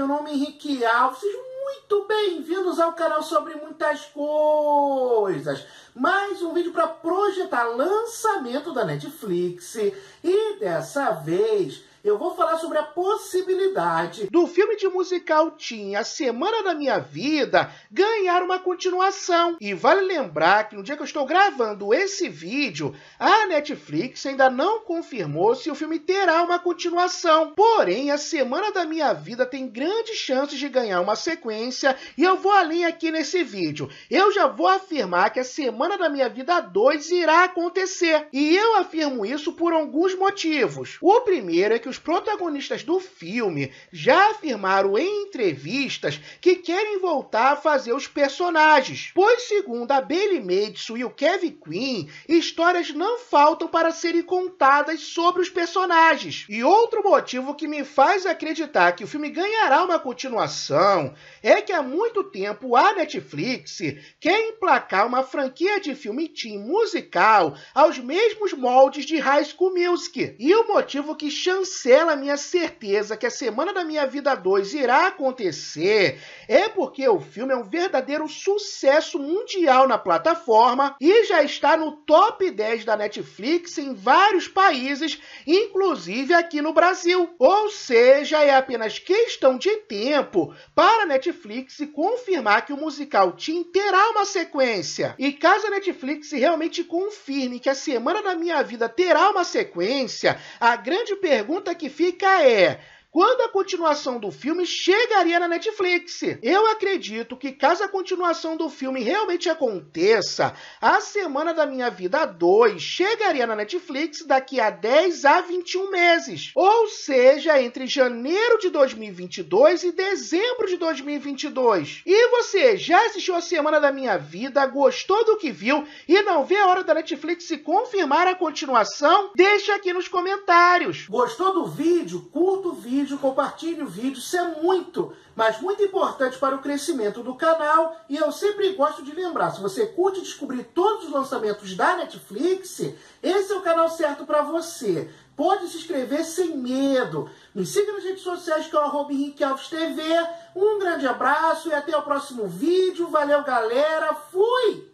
meu nome é Henrique Alves. Muito bem-vindos ao canal sobre muitas coisas. Mais um vídeo para projetar lançamento da Netflix e dessa vez eu vou falar sobre a possibilidade do filme de musical Tim, A Semana da Minha Vida, ganhar uma continuação. E vale lembrar que no dia que eu estou gravando esse vídeo, a Netflix ainda não confirmou se o filme terá uma continuação. Porém, A Semana da Minha Vida tem grandes chances de ganhar uma sequência e eu vou além aqui nesse vídeo. Eu já vou afirmar que A Semana da Minha Vida 2 irá acontecer. E eu afirmo isso por alguns motivos. O primeiro é que os protagonistas do filme já afirmaram em entrevistas que querem voltar a fazer os personagens, pois, segundo a Bailey Madison e o Kevin Quinn, histórias não faltam para serem contadas sobre os personagens. E outro motivo que me faz acreditar que o filme ganhará uma continuação é que há muito tempo a Netflix quer emplacar uma franquia de filme teen musical aos mesmos moldes de High School Music. E o motivo que chancela cancela a minha certeza que a Semana da Minha Vida 2 irá acontecer é porque o filme é um verdadeiro sucesso mundial na plataforma e já está no top 10 da Netflix em vários países, inclusive aqui no Brasil. Ou seja, é apenas questão de tempo para a Netflix confirmar que o musical Tim terá uma sequência. E caso a Netflix realmente confirme que a Semana da Minha Vida terá uma sequência, a grande pergunta pergunta que fica é: quando a continuação do filme chegaria na Netflix. Eu acredito que caso a continuação do filme realmente aconteça, a Semana da Minha Vida 2 chegaria na Netflix daqui a 10 a 21 meses, ou seja, entre janeiro de 2022 e dezembro de 2022. E você já assistiu a Semana da Minha Vida, gostou do que viu e não vê a hora da Netflix se confirmar a continuação? Deixa aqui nos comentários. Gostou do vídeo? Curta o vídeo vídeo, compartilhe o vídeo, isso é muito, mas muito importante para o crescimento do canal. E eu sempre gosto de lembrar, se você curte descobrir todos os lançamentos da Netflix, esse é o canal certo para você. Pode se inscrever sem medo. Me siga nas redes sociais que é o arroba Henrique Alves TV. Um grande abraço e até o próximo vídeo. Valeu, galera. Fui!